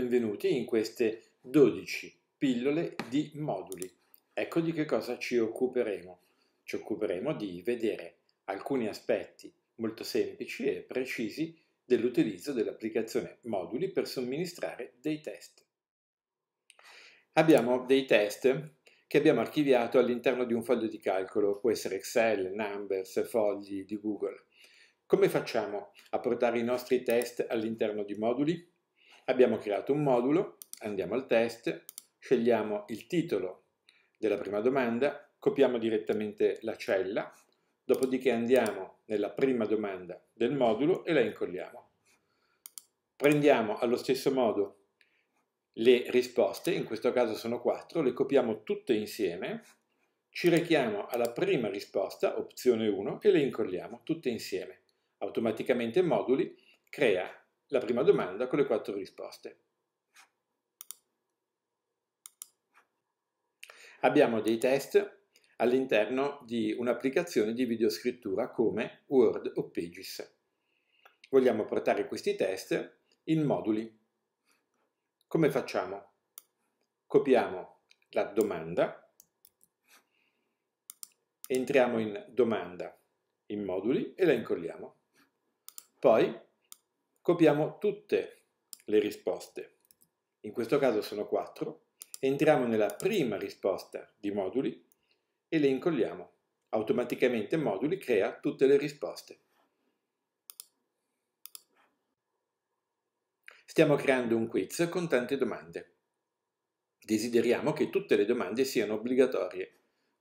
benvenuti in queste 12 pillole di moduli. Ecco di che cosa ci occuperemo. Ci occuperemo di vedere alcuni aspetti molto semplici e precisi dell'utilizzo dell'applicazione moduli per somministrare dei test. Abbiamo dei test che abbiamo archiviato all'interno di un foglio di calcolo, può essere Excel, Numbers, fogli di Google. Come facciamo a portare i nostri test all'interno di moduli? Abbiamo creato un modulo, andiamo al test, scegliamo il titolo della prima domanda, copiamo direttamente la cella, dopodiché andiamo nella prima domanda del modulo e la incolliamo. Prendiamo allo stesso modo le risposte, in questo caso sono quattro, le copiamo tutte insieme, ci rechiamo alla prima risposta, opzione 1, e le incolliamo tutte insieme. Automaticamente moduli crea la prima domanda con le quattro risposte. Abbiamo dei test all'interno di un'applicazione di videoscrittura come Word o Pages. Vogliamo portare questi test in moduli. Come facciamo? Copiamo la domanda, entriamo in domanda in moduli e la incolliamo. Poi copiamo tutte le risposte. In questo caso sono 4. Entriamo nella prima risposta di moduli e le incolliamo. Automaticamente moduli crea tutte le risposte. Stiamo creando un quiz con tante domande. Desideriamo che tutte le domande siano obbligatorie.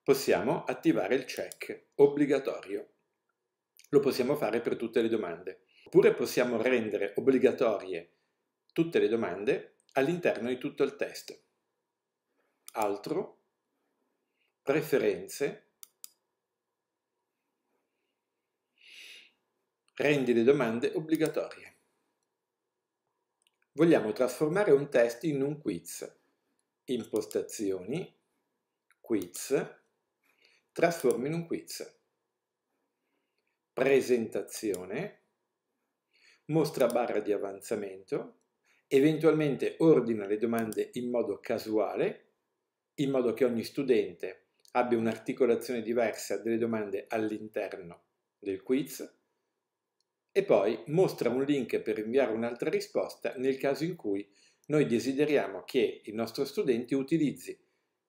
Possiamo attivare il check obbligatorio. Lo possiamo fare per tutte le domande. Oppure possiamo rendere obbligatorie tutte le domande all'interno di tutto il test. Altro, preferenze, rendi le domande obbligatorie. Vogliamo trasformare un test in un quiz. Impostazioni, quiz, trasformi in un quiz. Presentazione, mostra barra di avanzamento, eventualmente ordina le domande in modo casuale, in modo che ogni studente abbia un'articolazione diversa delle domande all'interno del quiz e poi mostra un link per inviare un'altra risposta nel caso in cui noi desideriamo che il nostro studente utilizzi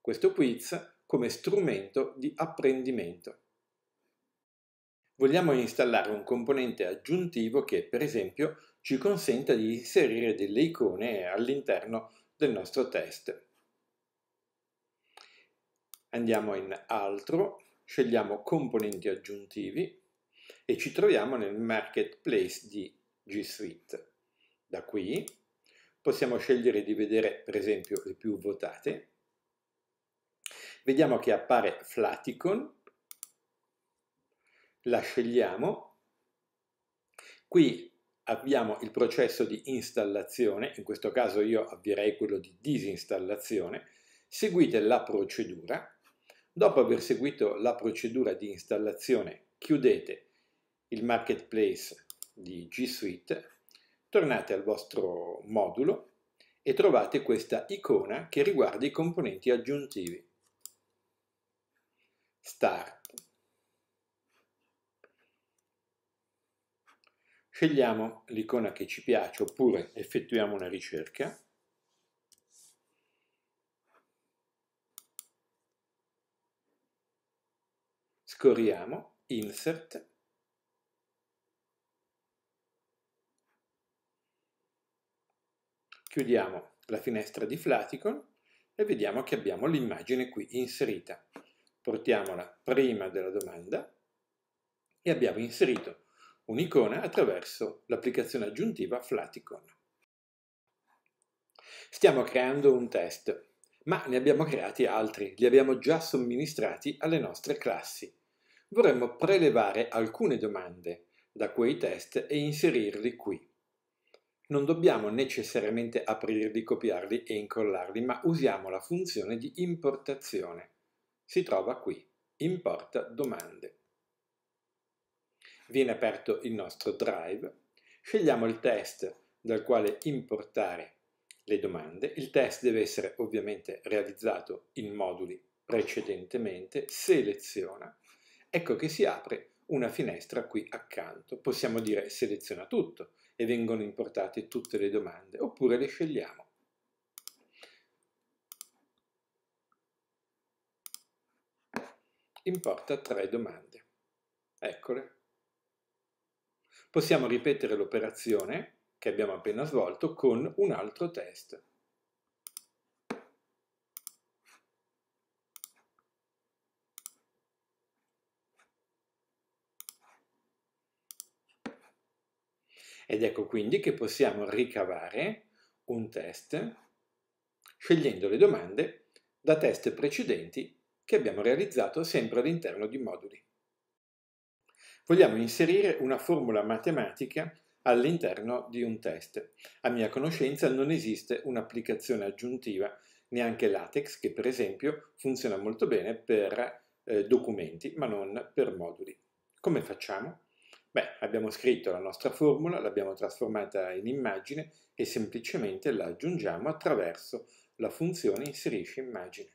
questo quiz come strumento di apprendimento vogliamo installare un componente aggiuntivo che, per esempio, ci consenta di inserire delle icone all'interno del nostro test. Andiamo in Altro, scegliamo Componenti aggiuntivi e ci troviamo nel Marketplace di G Suite. Da qui possiamo scegliere di vedere, per esempio, le più votate. Vediamo che appare Flaticon, la scegliamo, qui abbiamo il processo di installazione, in questo caso io avvierei quello di disinstallazione, seguite la procedura, dopo aver seguito la procedura di installazione chiudete il marketplace di G Suite, tornate al vostro modulo e trovate questa icona che riguarda i componenti aggiuntivi. Start scegliamo l'icona che ci piace oppure effettuiamo una ricerca scorriamo insert chiudiamo la finestra di Flaticon e vediamo che abbiamo l'immagine qui inserita portiamola prima della domanda e abbiamo inserito un'icona attraverso l'applicazione aggiuntiva Flaticon. Stiamo creando un test, ma ne abbiamo creati altri, li abbiamo già somministrati alle nostre classi. Vorremmo prelevare alcune domande da quei test e inserirli qui. Non dobbiamo necessariamente aprirli, copiarli e incollarli, ma usiamo la funzione di importazione. Si trova qui, importa domande. Viene aperto il nostro Drive, scegliamo il test dal quale importare le domande. Il test deve essere ovviamente realizzato in moduli precedentemente, seleziona, ecco che si apre una finestra qui accanto. Possiamo dire seleziona tutto e vengono importate tutte le domande, oppure le scegliamo. Importa tre domande. Eccole. Possiamo ripetere l'operazione che abbiamo appena svolto con un altro test. Ed ecco quindi che possiamo ricavare un test scegliendo le domande da test precedenti che abbiamo realizzato sempre all'interno di moduli. Vogliamo inserire una formula matematica all'interno di un test. A mia conoscenza non esiste un'applicazione aggiuntiva, neanche Latex, che per esempio funziona molto bene per eh, documenti, ma non per moduli. Come facciamo? Beh, abbiamo scritto la nostra formula, l'abbiamo trasformata in immagine e semplicemente la aggiungiamo attraverso la funzione inserisci immagine.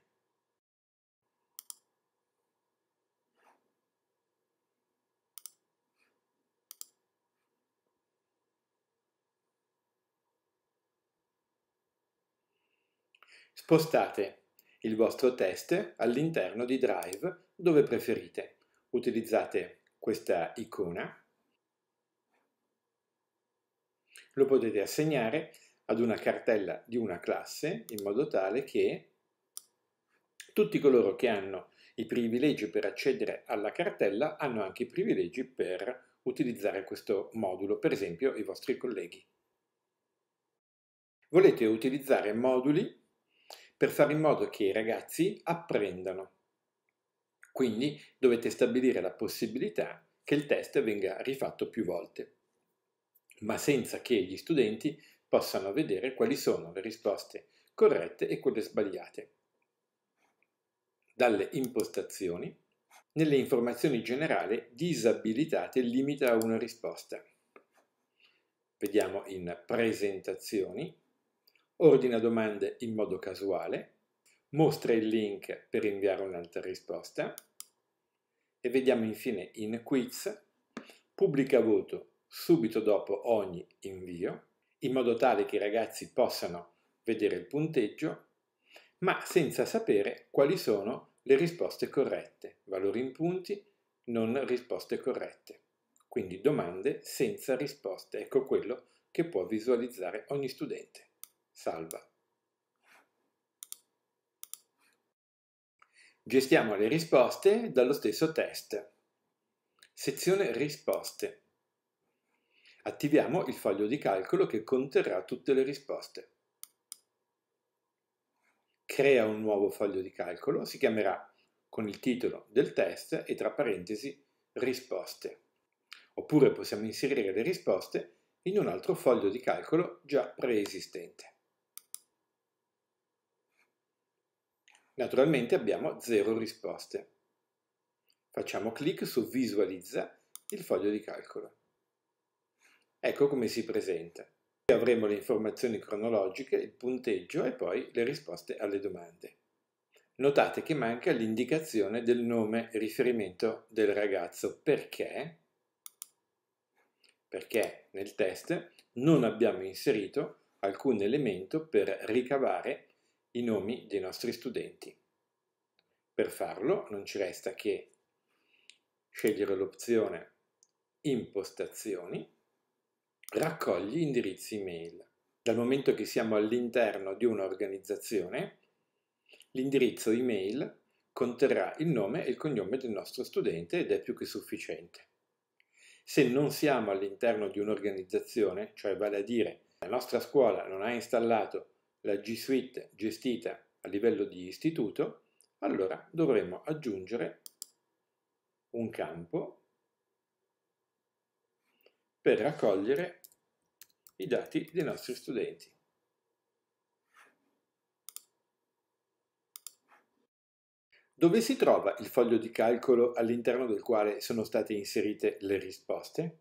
Spostate il vostro test all'interno di Drive dove preferite. Utilizzate questa icona, lo potete assegnare ad una cartella di una classe in modo tale che tutti coloro che hanno i privilegi per accedere alla cartella hanno anche i privilegi per utilizzare questo modulo, per esempio i vostri colleghi. Volete utilizzare moduli per fare in modo che i ragazzi apprendano. Quindi dovete stabilire la possibilità che il test venga rifatto più volte, ma senza che gli studenti possano vedere quali sono le risposte corrette e quelle sbagliate. Dalle impostazioni, nelle informazioni generali disabilitate il limite a una risposta. Vediamo in presentazioni ordina domande in modo casuale, mostra il link per inviare un'altra risposta e vediamo infine in quiz, pubblica voto subito dopo ogni invio, in modo tale che i ragazzi possano vedere il punteggio, ma senza sapere quali sono le risposte corrette, valori in punti, non risposte corrette. Quindi domande senza risposte, ecco quello che può visualizzare ogni studente salva. Gestiamo le risposte dallo stesso test. Sezione risposte. Attiviamo il foglio di calcolo che conterrà tutte le risposte. Crea un nuovo foglio di calcolo, si chiamerà con il titolo del test e tra parentesi risposte. Oppure possiamo inserire le risposte in un altro foglio di calcolo già preesistente. Naturalmente abbiamo zero risposte. Facciamo clic su Visualizza il foglio di calcolo. Ecco come si presenta. Qui avremo le informazioni cronologiche, il punteggio e poi le risposte alle domande. Notate che manca l'indicazione del nome e riferimento del ragazzo perché, perché nel test non abbiamo inserito alcun elemento per ricavare i nomi dei nostri studenti. Per farlo non ci resta che scegliere l'opzione impostazioni, raccogli indirizzi email. Dal momento che siamo all'interno di un'organizzazione, l'indirizzo email conterrà il nome e il cognome del nostro studente ed è più che sufficiente. Se non siamo all'interno di un'organizzazione, cioè vale a dire la nostra scuola non ha installato la G Suite gestita a livello di istituto, allora dovremo aggiungere un campo per raccogliere i dati dei nostri studenti. Dove si trova il foglio di calcolo all'interno del quale sono state inserite le risposte?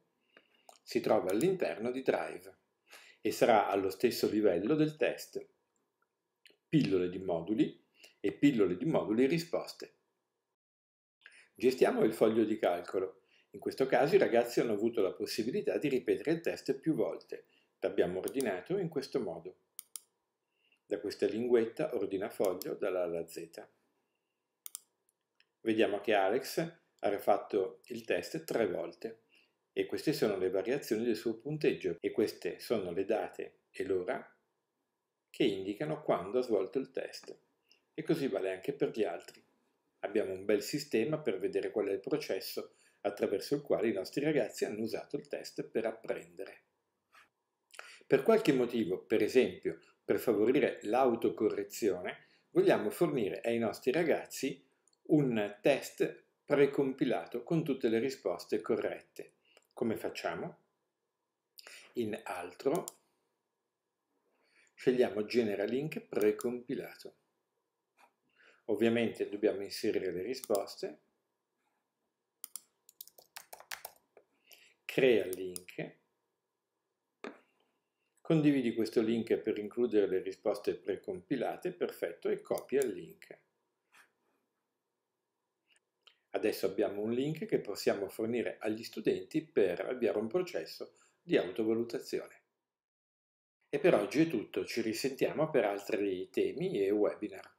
Si trova all'interno di Drive e sarà allo stesso livello del test pillole di moduli e pillole di moduli risposte. Gestiamo il foglio di calcolo. In questo caso i ragazzi hanno avuto la possibilità di ripetere il test più volte. L'abbiamo ordinato in questo modo. Da questa linguetta ordina foglio dalla alla Z. Vediamo che Alex ha fatto il test tre volte e queste sono le variazioni del suo punteggio e queste sono le date e l'ora che indicano quando ha svolto il test. E così vale anche per gli altri. Abbiamo un bel sistema per vedere qual è il processo attraverso il quale i nostri ragazzi hanno usato il test per apprendere. Per qualche motivo, per esempio, per favorire l'autocorrezione, vogliamo fornire ai nostri ragazzi un test precompilato con tutte le risposte corrette. Come facciamo? In altro scegliamo genera link precompilato. Ovviamente dobbiamo inserire le risposte, crea il link, condividi questo link per includere le risposte precompilate, perfetto, e copia il link. Adesso abbiamo un link che possiamo fornire agli studenti per avviare un processo di autovalutazione. E per oggi è tutto, ci risentiamo per altri temi e webinar.